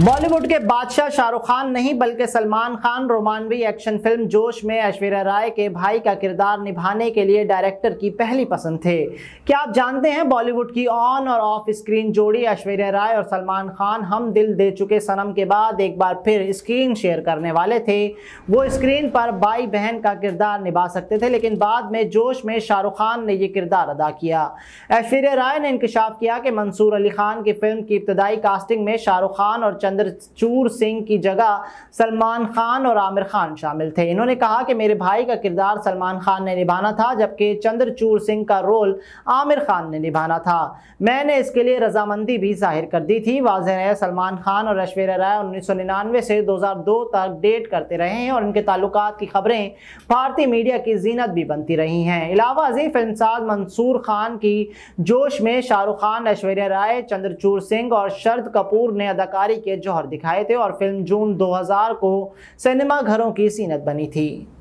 बॉलीवुड के बादशाह शाहरुख खान नहीं बल्कि सलमान खान रोमानवी एक्शन फिल्म जोश में ऐश्वर्या राय के भाई का किरदार निभाने के लिए डायरेक्टर की पहली पसंद थे क्या आप जानते हैं बॉलीवुड की ऑन और ऑफ स्क्रीन जोड़ी ऐश्वर्या राय और सलमान खान हम दिल दे चुके सनम के बाद एक बार फिर स्क्रीन शेयर करने वाले थे वो स्क्रीन पर भाई बहन का किरदार निभा सकते थे लेकिन बाद में जोश में शाहरुख खान ने यह किरदार अदा किया ऐश्वर्या राय ने इंकशाफ किया कि मंसूर अली खान की फिल्म की इब्तदाई कास्टिंग में शाहरुख खान और चंद्रचूर सिंह की जगह सलमान खान और आमिर खान शामिल थे इन्होंने कहा कि मेरे भाई का किरदार सलमान खान ने निभाना था जबकि चंद्रचूर सिंह का रोल आमिर खान ने निभाना था मैंने इसके लिए रजामंदी भी जाहिर कर दी थी वाजह है सलमान खान और ऐश्वर्या राय उन्नीस सौ निन्यानवे से दो हज़ार दो तक डेट करते रहे हैं और इनके ताल्लुक की खबरें भारतीय मीडिया की जीनत भी बनती रही हैं इलावा अजीम फिल्मसाज मंसूर खान की जोश में शाहरुख खान ऐश्वर्या राय चंद्रचूर सिंह और शरद कपूर ने अदाकारी के के जौहर दिखाए थे और फिल्म जून 2000 को सिनेमा घरों की सीनत बनी थी